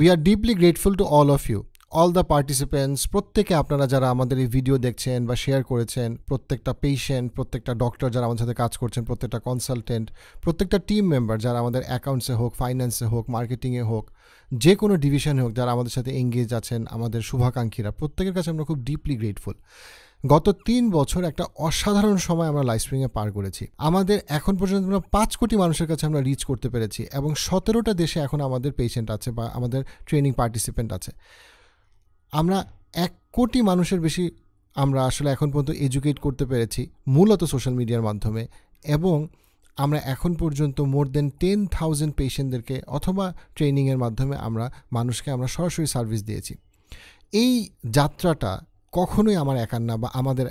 we are deeply grateful to all of you all the participants প্রত্যেকে আপনারা যারা আমাদের এই ভিডিও দেখছেন বা শেয়ার করেছেন প্রত্যেকটা পেশেন্ট প্রত্যেকটা ডক্টর যারা আমাদের সাথে কাজ করছেন প্রত্যেকটা কনসালটেন্ট প্রত্যেকটা টিম মেম্বার যারা আমাদের অ্যাকাউন্টসে হোক ফাইন্যান্সে হোক মার্কেটিংয়ে হোক যে কোনো ডিভিশনে হোক যারা আমাদের সাথে এঙ্গেজ আছেন আমাদের শুভাকাঙ্ক্ষীরা প্রত্যেকের কাছে আমরা খুব ডিপলি গ্রেটফুল গত তিন বছর একটা অসাধারণ সময় আমরা লাইফ সুইংয়ে পার করেছি আমাদের এখন পর্যন্ত আমরা পাঁচ কোটি মানুষের কাছে আমরা রিচ করতে পেরেছি এবং সতেরোটা দেশে এখন আমাদের পেশেন্ট আছে বা আমাদের ট্রেনিং পার্টিসিপেন্ট আছে আমরা এক কোটি মানুষের বেশি আমরা আসলে এখন পর্যন্ত এডুকেট করতে পেরেছি মূলত সোশ্যাল মিডিয়ার মাধ্যমে এবং আমরা এখন পর্যন্ত মোর দেন টেন থাউজেন্ড পেশেন্টদেরকে অথবা ট্রেনিংয়ের মাধ্যমে আমরা মানুষকে আমরা সরাসরি সার্ভিস দিয়েছি এই যাত্রাটা কখনোই আমার একার না বা আমাদের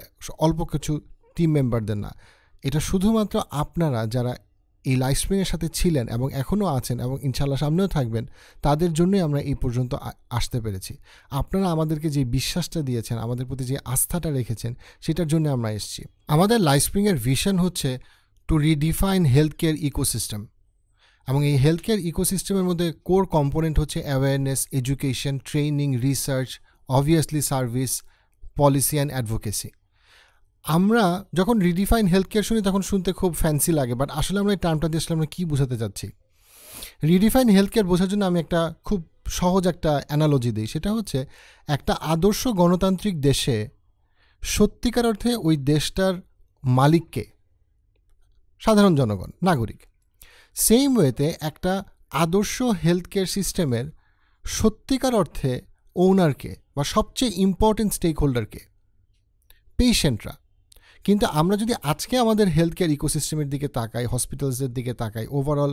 অল্প কিছু টিম মেম্বারদের না এটা শুধুমাত্র আপনারা যারা এই লাইফ স্প্রিংয়ের সাথে ছিলেন এবং এখনও আছেন এবং ইনশাল্লাহ সামনেও থাকবেন তাদের জন্যই আমরা এই পর্যন্ত আসতে পেরেছি আপনারা আমাদেরকে যে বিশ্বাসটা দিয়েছেন আমাদের প্রতি যে আস্থাটা রেখেছেন সেটার জন্য আমরা এসেছি আমাদের লাইফ স্প্রিংয়ের ভিশন হচ্ছে to redefine health care ecosystem এবং এই হেলথ কেয়ার ইকোসিস্টেমের মধ্যে কোর কম্পোনেন্ট হচ্ছে awareness education training research obviously service policy and advocacy আমরা যখন রিডিফাইন হেলথ কেয়ার শুনি তখন শুনতে খুব ফ্যান্সি লাগে বাট আসলে আমরা এই টার্মটা দিয়ে আসলে আমরা কী বোঝাতে চাচ্ছি রিডিফাইন হেলথ কেয়ার বোঝার জন্য আমি একটা খুব সহজ একটা অ্যানালজি দিই সেটা হচ্ছে একটা আদর্শ গণতান্ত্রিক দেশে সত্যিকার অর্থে ওই দেশটার মালিককে সাধারণ জনগণ নাগরিক সেম ওয়েতে একটা আদর্শ হেলথ কেয়ার সিস্টেমের সত্যিকার অর্থে ওনারকে বা সবচেয়ে ইম্পর্টেন্ট স্টেক হোল্ডারকে পেশেন্টরা কিন্তু আমরা যদি আজকে আমাদের হেলথ কেয়ার ইকোসিস্টেমের দিকে তাকাই হসপিটালসের দিকে তাকাই ওভারঅল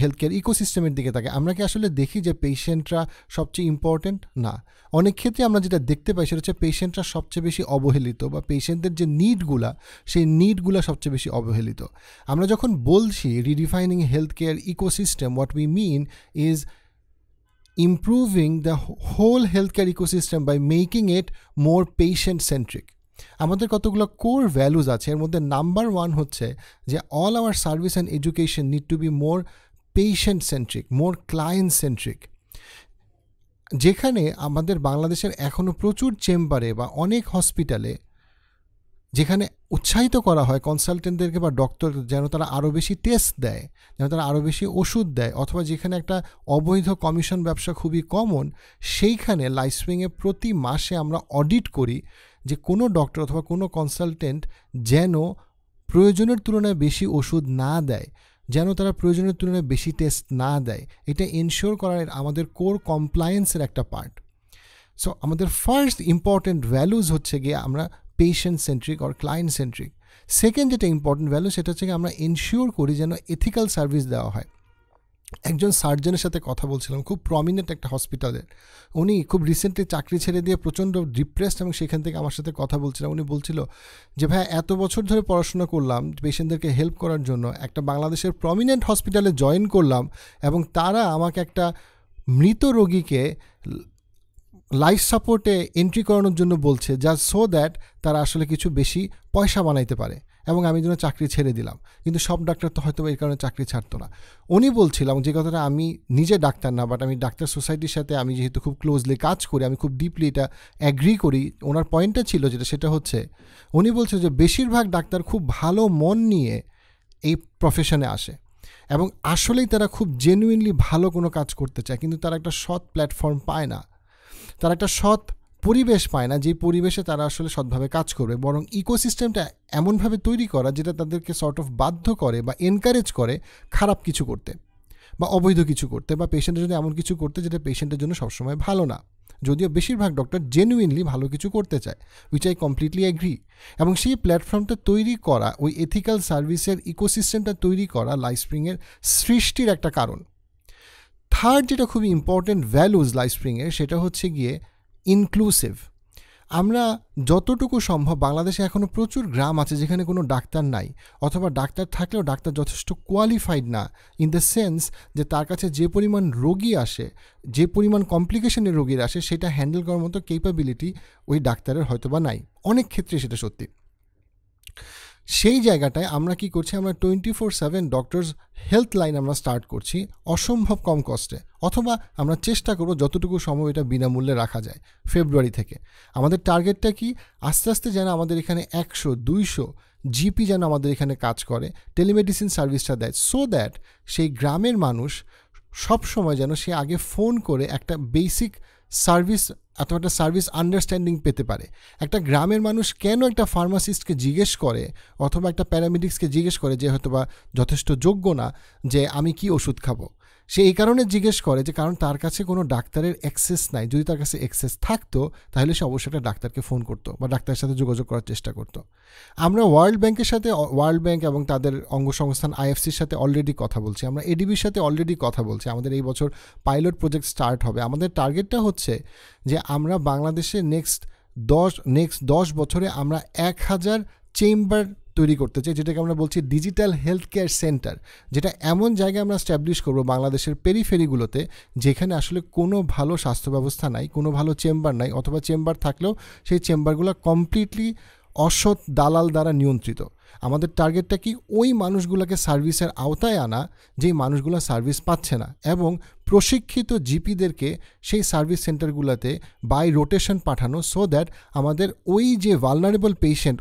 হেলথ কেয়ার ইকোসিস্টেমের দিকে তাকাই আমরা কি আসলে দেখি যে পেশেন্টরা সবচেয়ে ইম্পর্টেন্ট না অনেক ক্ষেত্রে আমরা যেটা দেখতে পাই সেটা হচ্ছে পেশেন্টরা সবচেয়ে বেশি অবহেলিত বা পেশেন্টদের যে নিডগুলা সেই নিডগুলা সবচেয়ে বেশি অবহেলিত আমরা যখন বলছি redefining health care ecosystem what we mean is the whole health care ecosystem by making it more patient centric আমাদের কতগুলো কোর ভ্যালুজ আছে এর মধ্যে নাম্বার ওয়ান হচ্ছে যে all our service and education need to be more patient centric more client centric যেখানে আমাদের বাংলাদেশের এখনও প্রচুর চেম্বারে বা অনেক হসপিটালে যেখানে উৎসাহিত করা হয় কনসালটেন্টদেরকে বা ডক্টর যেন তারা আরও বেশি টেস্ট দেয় যেন তারা আরও বেশি ওষুধ দেয় অথবা যেখানে একটা অবৈধ কমিশন ব্যবসা খুবই কমন সেইখানে লাইসুইংয়ে প্রতি মাসে আমরা অডিট করি যে কোনো ডক্টর অথবা কোনো কনসালটেন্ট যেন প্রয়োজনের তুলনায় বেশি ওষুধ না দেয় যেন তারা প্রয়োজনের তুলনায় বেশি টেস্ট না দেয় এটা এনশিওর করার আমাদের কোর কমপ্লায়েন্সের একটা পার্ট সো আমাদের ফার্স্ট ইম্পর্ট্যান্ট ভ্যালুজ হচ্ছে গিয়ে আমরা patient centric or client centric second যেটা ইম্পর্টেন্ট ভ্যালু সেটা হচ্ছে আমরা এনশিওর করি যেন এথিক্যাল সার্ভিস দেওয়া হয় একজন সার্জনের সাথে কথা বলছিলাম খুব প্রমিনেন্ট একটা হসপিটালে উনি খুব রিসেন্টলি চাকরি ছেড়ে দিয়ে প্রচণ্ড ডিপ্রেসড এবং সেখান থেকে আমার সাথে কথা বলছিলাম উনি বলছিল যে ভাই এত বছর ধরে পড়াশোনা করলাম পেশেন্টদেরকে হেল্প করার জন্য একটা বাংলাদেশের প্রমিনেন্ট হসপিটালে জয়েন করলাম এবং তারা আমাকে একটা মৃত রোগীকে লাইফ সাপোর্টে এন্ট্রি করানোর জন্য বলছে যা সো দ্যাট তারা আসলে কিছু বেশি পয়সা বানাইতে পারে এবং আমি যেন চাকরি ছেড়ে দিলাম কিন্তু সব ডাক্তার তো হয়তো এই কারণে চাকরি ছাড়তো না উনি বলছিলাম যে কথাটা আমি নিজে ডাক্তার না বাট আমি ডাক্তার সোসাইটির সাথে আমি যেহেতু খুব ক্লোজলি কাজ করি আমি খুব ডিপলি এটা অ্যাগ্রি করি ওনার পয়েন্টটা ছিল যেটা সেটা হচ্ছে উনি বলছে যে বেশিরভাগ ডাক্তার খুব ভালো মন নিয়ে এই প্রফেশনে আসে এবং আসলেই তারা খুব জেনুইনলি ভালো কোনো কাজ করতে চায় কিন্তু তারা একটা সৎ প্ল্যাটফর্ম পায় না তারা একটা সৎ পরিবেশ পায় না যে পরিবেশে তারা আসলে সৎভাবে কাজ করবে বরং ইকোসিস্টেমটা এমনভাবে তৈরি করা যেটা তাদেরকে সর্ট অফ বাধ্য করে বা এনকারেজ করে খারাপ কিছু করতে বা অবৈধ কিছু করতে বা পেশেন্টের জন্য এমন কিছু করতে যেটা পেশেন্টের জন্য সবসময় ভালো না যদিও বেশিরভাগ ডক্টর জেনুইনলি ভালো কিছু করতে চায় উইচ আই কমপ্লিটলি অ্যাগ্রি এবং সেই প্ল্যাটফর্মটা তৈরি করা ওই এথিক্যাল সার্ভিসের ইকোসিস্টেমটা তৈরি করা লাইফ স্প্রিংয়ের সৃষ্টির একটা কারণ থার্ড যেটা খুবই ইম্পর্ট্যান্ট ভ্যালুজ লাইফ স্প্রিংয়ের সেটা হচ্ছে গিয়ে ইনক্লুসিভ আমরা যতটুকু সম্ভব বাংলাদেশে এখনও প্রচুর গ্রাম আছে যেখানে কোনো ডাক্তার নাই অথবা ডাক্তার থাকলেও ডাক্তার যথেষ্ট কোয়ালিফাইড না ইন দ্য সেন্স যে তার কাছে যে পরিমাণ রোগী আসে যে পরিমাণ কমপ্লিকেশনের রোগীর আসে সেটা হ্যান্ডেল করার মতো কেপাবিলিটি ওই ডাক্তারের হয়তো বা নাই অনেক ক্ষেত্রে সেটা সত্যি সেই জায়গাটায় আমরা কি করছি আমরা twenty four seven doctors health line আমরা স্টার্ট করছি অসম্ভব কম কস্টে অথবা আমরা চেষ্টা করব যতটুকু সময় এটা বিনামূল্যে রাখা যায় ফেব্রুয়ারি থেকে আমাদের টার্গেটটা কি আস্তে আস্তে যেন আমাদের এখানে একশো দুইশো জিপি যেন আমাদের এখানে কাজ করে টেলিমেডিসিন সার্ভিসটা দেয় সো দ্যাট সেই গ্রামের মানুষ সব সময় যেন সে আগে ফোন করে একটা বেসিক সার্ভিস অথবা একটা সার্ভিস আন্ডারস্ট্যান্ডিং পেতে পারে একটা গ্রামের মানুষ কেন একটা ফার্মাসিস্টকে জিজ্ঞেস করে অথবা একটা প্যারামেডিক্সকে জিজ্ঞেস করে যে হয়তোবা যথেষ্ট যোগ্য না যে আমি কি ওষুধ খাবো সে এই কারণে জিজ্ঞেস করে যে কারণ তার কাছে কোনো ডাক্তারের অ্যাক্সেস নাই যদি তার কাছে অ্যাক্সেস থাকতো তাহলে সে অবশ্যই একটা ডাক্তারকে ফোন করতো বা ডাক্তারের সাথে যোগাযোগ করার চেষ্টা করতো আমরা ওয়ার্ল্ড ব্যাংকের সাথে ওয়ার্ল্ড ব্যাংক এবং তাদের অঙ্গ সংস্থান আইএফসির সাথে অলরেডি কথা বলছি আমরা এডিবির সাথে অলরেডি কথা বলছি আমাদের এই বছর পাইলট প্রজেক্ট স্টার্ট হবে আমাদের টার্গেটটা হচ্ছে যে আমরা বাংলাদেশে নেক্সট দশ নেক্সট দশ বছরে আমরা এক হাজার চেম্বার তৈরি করতে চাই যেটাকে আমরা বলছি ডিজিটাল হেলথ কেয়ার সেন্টার যেটা এমন জায়গায় আমরা স্ট্যাবলিশ করব বাংলাদেশের পেরিফেরিগুলোতে যেখানে আসলে কোনো ভালো স্বাস্থ্য ব্যবস্থা নাই কোনো ভালো চেম্বার নাই অথবা চেম্বার থাকলেও সেই চেম্বারগুলো কমপ্লিটলি অসৎ দালাল দ্বারা নিয়ন্ত্রিত আমাদের টার্গেটটা কি ওই মানুষগুলোকে সার্ভিসের আওতায় আনা যেই মানুষগুলো সার্ভিস পাচ্ছে না এবং প্রশিক্ষিত জিপিদেরকে সেই সার্ভিস সেন্টারগুলোতে বাই রোটেশন পাঠানো সো দ্যাট আমাদের ওই যে ভালনারেবল পেশেন্ট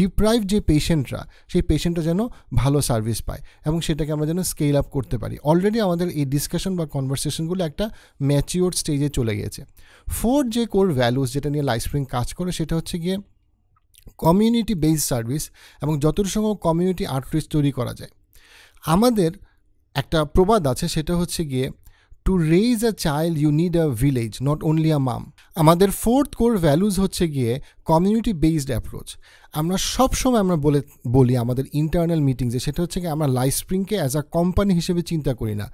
ডিপ্রাইভ যে পেশেন্টরা সেই পেশেন্টরা যেন ভালো সার্ভিস পায় এবং সেটাকে আমরা যেন স্কেল আপ করতে পারি অলরেডি আমাদের এই ডিসকাশন বা কনভারসেশনগুলো একটা ম্যাচিওর স্টেজে চলে গিয়েছে ফোর যে কোর ভ্যালুস যেটা নিয়ে লাইফস্প্রিং কাজ করে সেটা হচ্ছে গিয়ে কমিউনিটি বেস সার্ভিস এবং যতটুকু সম্ভব কমিউনিটি আর্টরিস তৈরি করা যায় আমাদের একটা প্রবাদ আছে সেটা হচ্ছে গিয়ে to raise a child you need a village not only a mum আমাদের ফোর্থ কোর ভ্যালুজ হচ্ছে গিয়ে কমিউনিটি বেসড অ্যাপ্রোচ আমরা সবসময় আমরা বলে বলি আমাদের ইন্টারনাল মিটিংসে সেটা হচ্ছে কি আমরা স্প্রিংকে অ্যাজ আ কোম্পানি হিসেবে চিন্তা করি না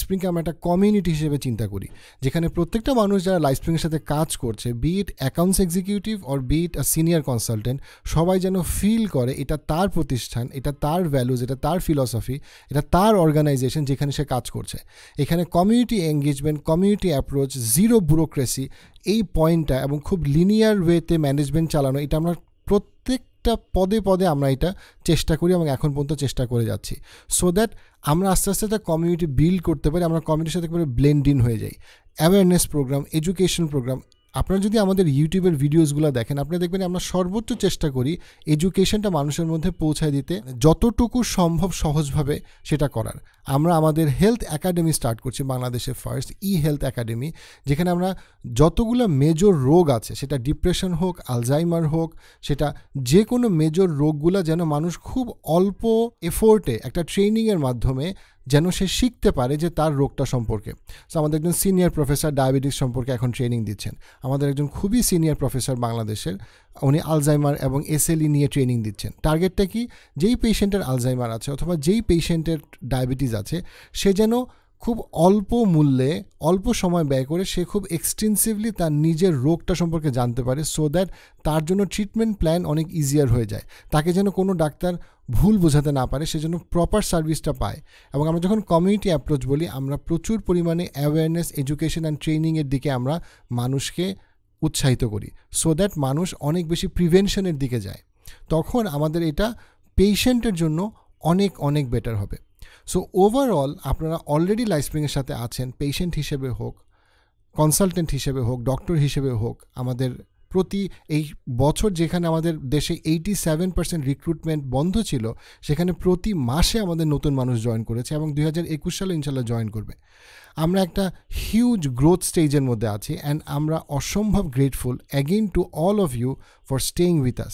স্প্রিংকে আমরা একটা কমিউনিটি হিসেবে চিন্তা করি যেখানে প্রত্যেকটা মানুষ যারা স্প্রিংয়ের সাথে কাজ করছে be it accounts executive or be it a senior consultant সবাই যেন ফিল করে এটা তার প্রতিষ্ঠান এটা তার ভ্যালুজ এটা তার ফিলসফি এটা তার অর্গানাইজেশন যেখানে সে কাজ করছে এখানে community engagement community approach zero bureaucracy এই পয়েন্টটা এবং খুব লিনিয়ার ওয়েতে ম্যানেজ ম্যানেজমেন্ট চালানো এটা আমরা প্রত্যেকটা পদে পদে আমরা এটা চেষ্টা করি এবং এখন পর্যন্ত চেষ্টা করে যাচ্ছি সো দ্যাট আমরা আস্তে আস্তে একটা কমিউনিটি বিল্ড করতে পারি আমরা কমিউনিটির সাথে করে ব্লেন্ড ইন হয়ে যাই অ্যাওয়ারনেস প্রোগ্রাম এডুকেশন প্রোগ্রাম আপনারা যদি আমাদের ইউটিউবের ভিডিওসগুলো দেখেন আপনারা দেখবেন আমরা সর্বোচ্চ চেষ্টা করি এডুকেশনটা মানুষের মধ্যে পৌঁছায় দিতে যতটুকু সম্ভব সহজভাবে সেটা করার আমরা আমাদের হেলথ একাডেমি স্টার্ট করছি বাংলাদেশে ফার্স্ট ই হেলথ একাডেমি যেখানে আমরা যতগুলো মেজর রোগ আছে সেটা ডিপ্রেশন হোক আলজাইমার হোক সেটা যে কোনো মেজর রোগগুলো যেন মানুষ খুব অল্প এফোর্টে একটা ট্রেনিংয়ের মাধ্যমে যেন সে শিখতে পারে যে তার রোগটা সম্পর্কে সো আমাদের একজন সিনিয়র প্রফেসর ডায়াবেটিস সম্পর্কে এখন ট্রেনিং দিচ্ছেন আমাদের একজন খুবই সিনিয়র প্রফেসর বাংলাদেশের উনি আলজাইমার এবং এসএলই e নিয়ে ট্রেনিং দিচ্ছেন টার্গেটটা কি যেই পেশেন্টের আলজাইমার আছে অথবা যেই পেশেন্টের ডায়াবেটিস আছে সে যেন খুব অল্প মূল্যে অল্প সময় ব্যয় করে সে খুব এক্সটেন্সিভলি তার নিজের রোগটা সম্পর্কে জানতে পারে সো দ্যাট তার জন্য ট্রিটমেন্ট প্ল্যান অনেক ইজিয়ার হয়ে যায় তাকে যেন কোনো ডাক্তার ভুল বোঝাতে না পারে সেজন্য প্রপার সার্ভিসটা পায় এবং আমরা যখন কমিউনিটি অ্যাপ্রোচ বলি আমরা প্রচুর পরিমাণে অ্যাওয়ারনেস এডুকেশন অ্যান্ড ট্রেনিংয়ের দিকে আমরা মানুষকে উৎসাহিত করি সো দ্যাট মানুষ অনেক বেশি প্রিভেনশনের দিকে যায় তখন আমাদের এটা পেশেন্টের জন্য অনেক অনেক বেটার হবে সো ওভারঅল আপনারা অলরেডি লাইফস্প্রিংয়ের সাথে আছেন পেশেন্ট হিসেবে হোক কনসালটেন্ট হিসেবে হোক ডক্টর হিসেবে হোক আমাদের প্রতি এই বছর যেখানে আমাদের দেশে এইটি সেভেন পার্সেন্ট রিক্রুটমেন্ট বন্ধ ছিল সেখানে প্রতি মাসে আমাদের নতুন মানুষ জয়েন করেছে এবং দুই হাজার একুশ সালে ইনশাল্লাহ জয়েন করবে আমরা একটা হিউজ গ্রোথ স্টেজের মধ্যে আছি অ্যান্ড আমরা অসম্ভব grateful again to all of you for staying with us